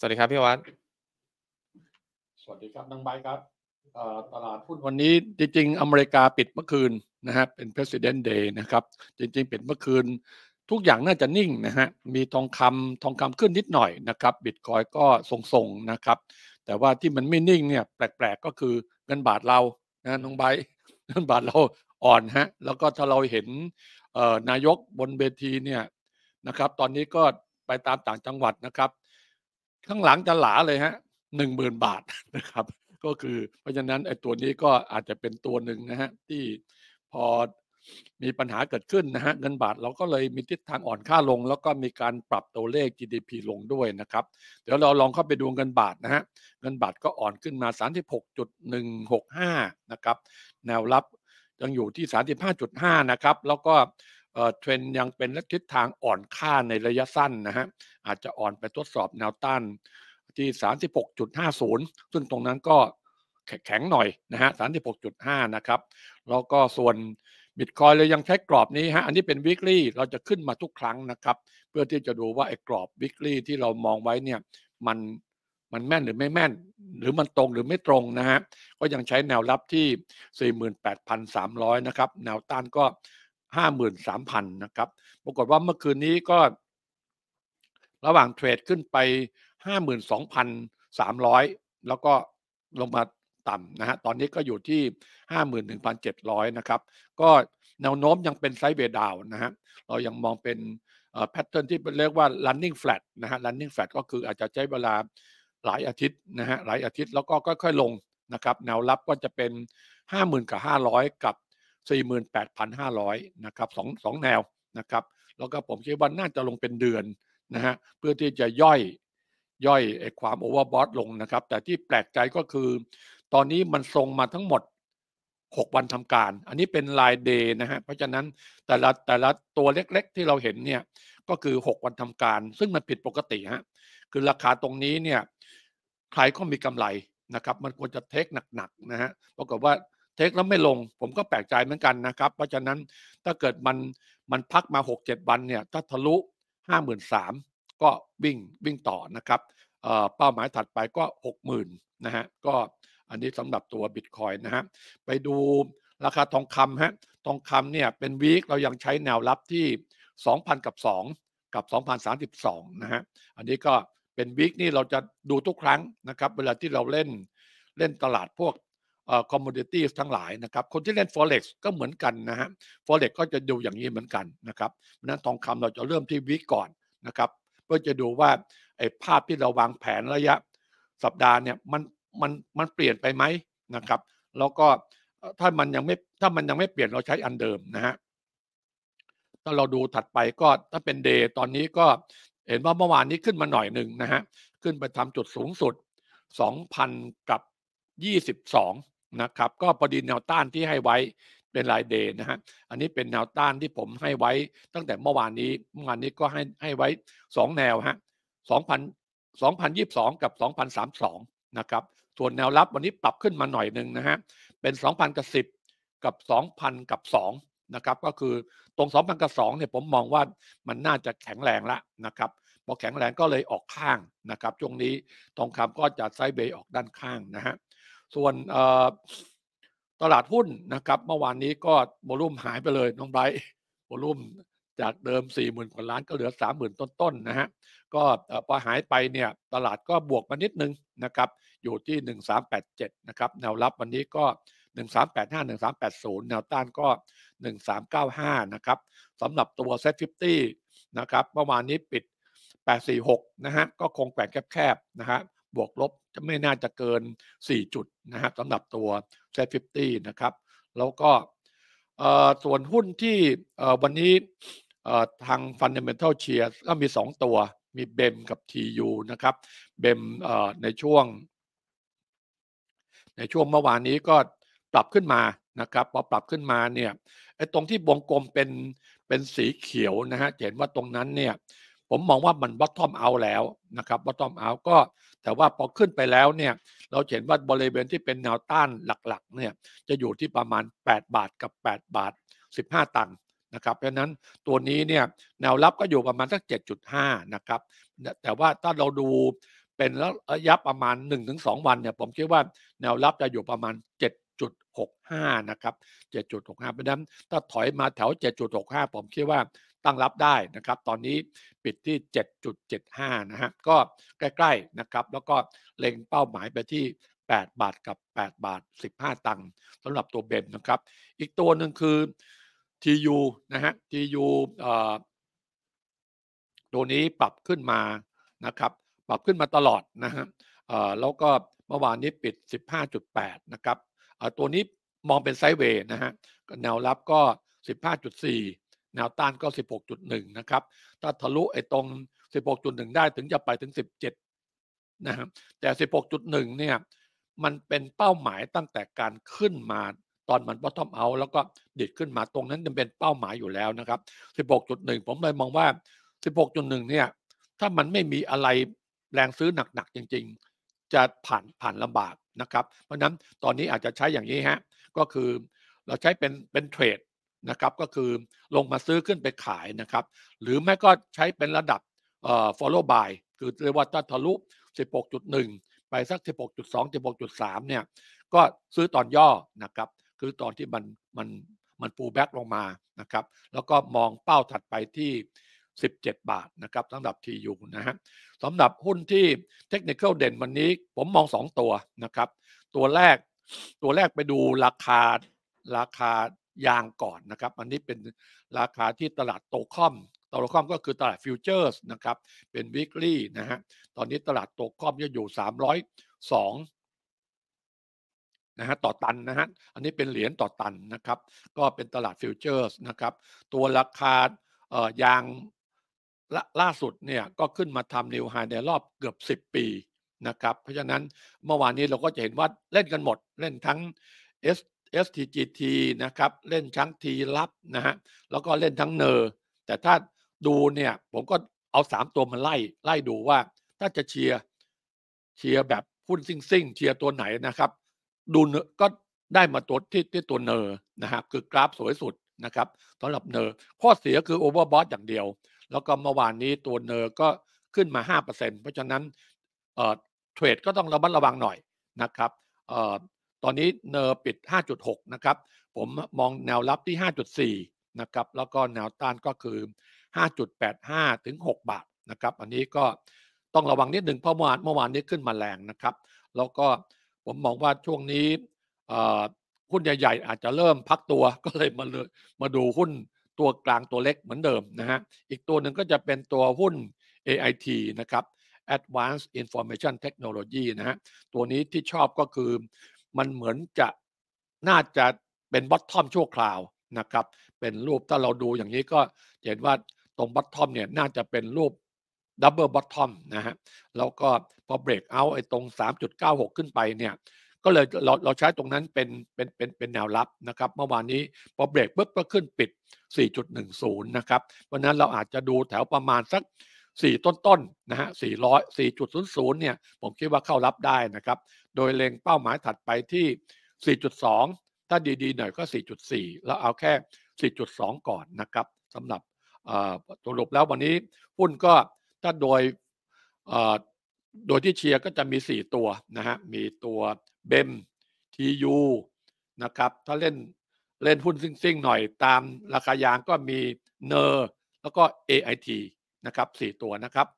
สวัสดีครับ พี่วัดสวัสดีครับนางใบครับ ตลาดหุ้นวันนี้จริง ๆ อเมริกาปิดเมื่อคืนนะฮะเป็น President Day นะครับ จริงๆปิดเมื่อคืน ทุกอย่างน่าจะนิ่งนะฮะมีทองคำทองคำขึ้นนิดหน่อยนะครับ บิตคอยก็ทรงๆ นะครับ แต่ว่าที่มันไม่นิ่งเนี่ยแปลก ๆก็คือเงินบาทเรานะน้องใบเงินบาทเราอ่อนฮะแล้วก็ถ้าเราเห็นนายกบนเวทีเนี่ยนะครับ ตอนนี้ก็ไปตามต่างจังหวัดนะครับข้างหลังจะหลาเลยฮะหนึ่งหมื่นบาทนะครับก็คือ เพราะฉะนั้นไอ้ตัวนี้ก็อาจจะเป็นตัวหนึ่งนะฮะที่พอมีปัญหาเกิดขึ้นนะฮะเงินบาทเราก็เลยมีทิศทางอ่อนค่าลง แล้วก็มีการปรับตัวเลข GDP ลงด้วยนะครับ เดี๋ยวเราลองเข้าไปดูเงินบาทนะฮะเงินบาทก็อ่อนขึ้นมา36.165นะครับแนวรับยังอยู่ที่ 35.5นะครับแล้วก็เทรนยังเป็นทิศทางอ่อนค่าในระยะสั้นนะฮะอาจจะอ่อนไปทดสอบแนวต้านที่ 36.50 ซึ่งตรงนั้นก็แข็งหน่อยนะฮะ36.5นะครับแล้วก็ส่วนบิตคอยเลยยังใช้กรอบนี้ฮะอันนี้เป็นวิกฤตเราจะขึ้นมาทุกครั้งนะครับเพื่อที่จะดูว่าไอ้กรอบวิกฤตที่เรามองไว้เนี่ยมันมันแม่นหรือไม่แม่น หรือมันตรงหรือไม่ตรงนะฮะก็ยังใช้แนวรับที่ 48,300 นะครับแนวต้านก็ห้าหมื่นสามพันนะครับ ปรากฏว่าเมื่อคืนนี้ก็ระหว่างเทรดขึ้นไปห้าหมื่นสองพันสามร้อยแล้วก็ลงมาต่ำนะฮะ ตอนนี้ก็อยู่ที่ห้าหมื่นหนึ่งพันเจ็ดร้อยนะครับ ก็แนวโน้มยังเป็นไซด์เบดาวนะฮะ เรายังมองเป็นแพทเทิร์นที่เรียกว่า running flat นะฮะ running flat ก็คืออาจจะใช้เวลาหลายอาทิตย์นะฮะ หลายอาทิตย์แล้วก็ค่อยๆลงนะครับ แนวรับก็จะเป็น 50,000กับ500 กับ48,500นะครับสองสองแนวนะครับ แล้วก็ผมคิดว่าน่าจะลงเป็นเดือนนะฮะ เพื่อที่จะย่อยย่อยไอความโอเวอร์บอทลงนะครับ แต่ที่แปลกใจก็คือ ตอนนี้มันทรงมาทั้งหมด 6 วันทำการ อันนี้เป็นลายเดย์นะฮะ เพราะฉะนั้นแต่ละแต่ละตัวเล็กๆที่เราเห็นเนี่ย ก็คือ 6 วันทำการ ซึ่งมันผิดปกติฮะ คือราคาตรงนี้เนี่ย ใครก็มีกำไรนะครับ มันควรจะเทคหนักๆนะฮะปรากฏว่าเทคแล้วไม่ลง ผมก็แปลกใจเหมือนกันนะครับ เพราะฉะนั้นถ้าเกิดมันมันพักมา 6-7วันเนี่ยถ้าทะลุ 53,000ก็วิ่งวิ่งต่อนะครับเป้าหมายถัดไปก็ 60,000นะฮะก็อันนี้สำหรับตัวบิตคอยนะฮะไปดูราคาทองคำฮะทองคำเนี่ยเป็นวีคเรายังใช้แนวรับที่ 2,000 กับ 2 กับ 2,032นะฮะอันนี้ก็เป็นวีคนี่เราจะดูทุกครั้งนะครับเวลาที่เราเล่นเล่นตลาดพวกคอมมูนิตี้ทั้งหลายนะครับคนที่เล่น Forex ก็เหมือนกันนะฮะ Forex ก็จะดูอย่างนี้เหมือนกันนะครับนั้นทองคำเราจะเริ่มที่วิก่อนนะครับเพื่อจะดูว่าไอ้ภาพที่เราวางแผนระยะสัปดาห์เนี่ยมันมันมันเปลี่ยนไปไหมนะครับแล้วก็ถ้ามันยังไม่ถ้ามันยังไม่เปลี่ยนเราใช้อันเดิมนะฮะถ้าเราดูถัดไปก็ถ้าเป็นเดย์ตอนนี้ก็เห็นว่าเมื่อวานนี้ขึ้นมาหน่อยหนึ่งนะฮะขึ้นไปทำจุดสูงสุด 2,000 กับ 22นะครับก็พอดีแนวต้านที่ให้ไว้เป็นลายเดย์นะฮะอันนี้เป็นแนวต้านที่ผมให้ไว้ตั้งแต่เมื่อวานนี้เมื่อวานนี้ก็ให้ให้ไว้ 2 แนวฮะ2,000 2,022 กับ 2,032นะครับส่วนแนวรับวันนี้ปรับขึ้นมาหน่อยหนึ่งนะฮะเป็น 2,000กับ10 กับ 2,000 กับ 2นะครับก็คือตรง 2,000 กับ2เนี่ยผมมองว่ามันน่าจะแข็งแรงละนะครับพอแข็งแรงก็เลยออกข้างนะครับ ช่วงนี้ทองคำก็จะไซด์เบย์ออกด้านข้างนะฮะส่วนตลาดหุ้นนะครับ เมื่อวานนี้ก็โวลุ่มหายไปเลยน้องไบร์โวลุ่มจากเดิม 4 0,000กว่าล้านก็เหลือ 30,000 ต้นๆนะฮะก็พอหายไปเนี่ย ตลาดก็บวกมานิดนึงนะครับ อยู่ที่ 1387นะครับ แนวรับวันนี้ก็ 1385 1380 แนวต้านก็ 1395นะครับสำหรับตัวเซ็ต50นะครับเมื่อวานนี้ปิด 846นะฮะก็คงแกว่งแคบๆนะฮะบวกลบจะไม่น่าจะเกิน 4 จุดนะฮะสำหรับตัวเซ็ฟิฟตี้นะครับ แล้วก็ส่วนหุ้นที่วันนี้ทาง Fundamental s h a r e ก็มี 2 ตัว มีเบมกับ TU นะครับ เบมในช่วง ในช่วงเมื่อวานนี้ก็ปรับขึ้นมานะครับพอปรับขึ้นมาเนี่ยไอ้ตรงที่วงกลมเป็นเป็นสีเขียวนะฮะเห็นว่าตรงนั้นเนี่ยผมมองว่ามันบอททอมเอาแล้วนะครับบอททอมเอา ก็แต่ว่าพอขึ้นไปแล้วเนี่ยเราเห็นว่าบริเวณที่เป็นแนวต้านหลักๆเนี่ยจะอยู่ที่ประมาณ 8 บาทกับ 8 บาท 15 ตังค์นะครับเพราะนั้นตัวนี้เนี่ยแนวรับก็อยู่ประมาณสัก7.5นะครับแต่ว่าถ้าเราดูเป็นระยะประมาณ 1-2 วันเนี่ยผมคิดว่าแนวรับจะอยู่ประมาณ7 7.65นะครับ7.65เพราะนั้น ถ้าถอยมาแถว 7.65 ผมคิดว่าตั้งรับได้นะครับ ตอนนี้ปิดที่ 7.75นะฮะก็ใกล้ๆนะครับ แล้วก็เล็งเป้าหมายไปที่ 8 บาทกับ 8 บาท 15 ตังค์สำหรับตัวเบนนะครับ อีกตัวหนึ่งคือ TU นะฮะ TU ตัวนี้ปรับขึ้นมานะครับปรับขึ้นมาตลอดนะฮะแล้วก็เมื่อวานนี้ปิด 15.8นะครับตัวนี้มองเป็นไซด์เวย์นะฮะแนวรับก็ 15.4แนวต้านก็16.1 นะครับ ถ้าทะลุไอ้ตรง 16.1 ได้ถึงจะไปถึง 17นะครับแต่ 16.1เนี่ยมันเป็นเป้าหมายตั้งแต่การขึ้นมาตอนมันบอททอมเอา แล้วก็ดิดขึ้นมาตรงนั้นจะเป็นเป้าหมายอยู่แล้วนะครับ16.1ผมเลยมองว่า16.1เนี่ยถ้ามันไม่มีอะไรแรงซื้อหนักๆจริงๆ จะผ่านผ่านลำบากนะครับ เพราะนั้นตอนนี้อาจจะใช้อย่างนี้ฮะก็คือเราใช้เป็นเป็นเทรดนะครับก็คือลงมาซื้อขึ้นไปขายนะครับหรือแม้ก็ใช้เป็นระดับ follow buy คือเรียกว่าถ้าทะลุ 16.1 ไปสัก 16.2 16.3 เนี่ย ก็ซื้อตอนย่อนะครับ คือตอนที่มันมันมันปูแบ็กลงมานะครับแล้วก็มองเป้าถัดไปที่ 17 บาทนะครับสำหรับท t ูนะฮะสำหรับหุ้นที่เทคนิคเด่นวันนี้ ผมมอง 2 ตัวนะครับ ตัวแรกตัวแรกไปดูราคาราคายางก่อนนะครับ อันนี้เป็นราคาที่ตลาดโตคอม ตลาดคอมก็คือตลาดฟิวเจอร์สนะครับ เป็นวิกลี่นะฮะ ตอนนี้ตลาดโตคอมจะอยู่ 302นะฮะ ต่อตันนะฮะ อันนี้เป็นเหรียญต่อตันนะครับ ก็เป็นตลาดฟิวเจอร์สนะครับ ตัวราคาเอ่อยางลล่าสุดเนี่ยก็ขึ้นมาทำนิวไฮในรอบเกือบ 10 ปีนะครับ เพราะฉะนั้นเมื่อวานนี้เราก็จะเห็นว่าเล่นกันหมดเล่นทั้ง STGT นะครับเล่นทั้งทีรับนะฮะแล้วก็เล่นทั้งเนอร์แต่ถ้าดูเนี่ย ผมก็เอา 3 ตัวมาไล่ไล่ดูว่าถ้าจะเชียร์เชียร์แบบหุ้นซิ่งซิ่งเชียร์ตัวไหนนะครับ ดูก็ได้มาตัวที่ที่ตัวเนอร์นะครับ คือกราฟสวยสุดนะครับสำหรับเนอร์ข้อเสียคือโอเวอร์บอสอย่างเดียว แล้วก็เมื่อวานนี้ตัวเนอร์ก็ขึ้นมา 5%เพราะฉะนั้นเทรดก็ต้องระมัดระวังหน่อยนะครับตอนนี้เนอร์ปิด 5.6 นะครับ ผมมองแนวรับที่ 5.4 นะครับ แล้วก็แนวต้านก็คือ 5.85 ถึง 6 บาทนะครับ อันนี้ก็ต้องระวังนิดหนึ่งเพราะเมื่อวานเมื่อวานนี้ขึ้นมาแรงนะครับ แล้วก็ผมมองว่าช่วงนี้หุ้นใหญ่ๆ อาจจะเริ่มพักตัวก็เลยมาเลยมาดูหุ้นตัวกลางตัวเล็กเหมือนเดิมนะฮะ อีกตัวหนึ่งก็จะเป็นตัวหุ้น AIT นะครับ Advanced Information Technology นะฮะ ตัวนี้ที่ชอบก็คือมันเหมือนจะน่าจะเป็นบอททอมชั่วคราวนะครับ เป็นรูปถ้าเราดูอย่างนี้ก็เห็นว่าตรงบอททอมเนี่ยน่าจะเป็นรูปดับเบิลบอททอมนะฮะแล้วก็พอเบรกเอาไอ้ตรง 3.96 ขึ้นไปเนี่ยก็เลยเราเราใช้ตรงนั้นเป็นเป็นเป็นเป็นแนวรับนะครับ เมื่อวานนี้พอเบรกปุ๊บก็ขึ้นปิด 4.10 นะครับ เพราะนั้นเราอาจจะดูแถวประมาณสัก 4 ต้นๆนนะฮะ400 4.00เนี่ยผมคิดว่าเข้ารับได้นะครับโดยเล็งเป้าหมายถัดไปที่ 4.2 ถ้าดีๆ หน่อยก็ 4.4 แล้วเอาแค่ 4.2 ก่อนนะครับสำหรับสรุปแล้ววันนี้ หุ้นก็ถ้าโดยโดยที่เชียร์ก็จะมี 4 ตัวนะฮะ มีตัวเบมทียูนะครับถ้าเล่นเล่นหุ้นซิ่ง ๆ หน่อยตามราคายางก็มีเนอร์แล้วก็ AIT นะครับ 4 ตัวนะครับ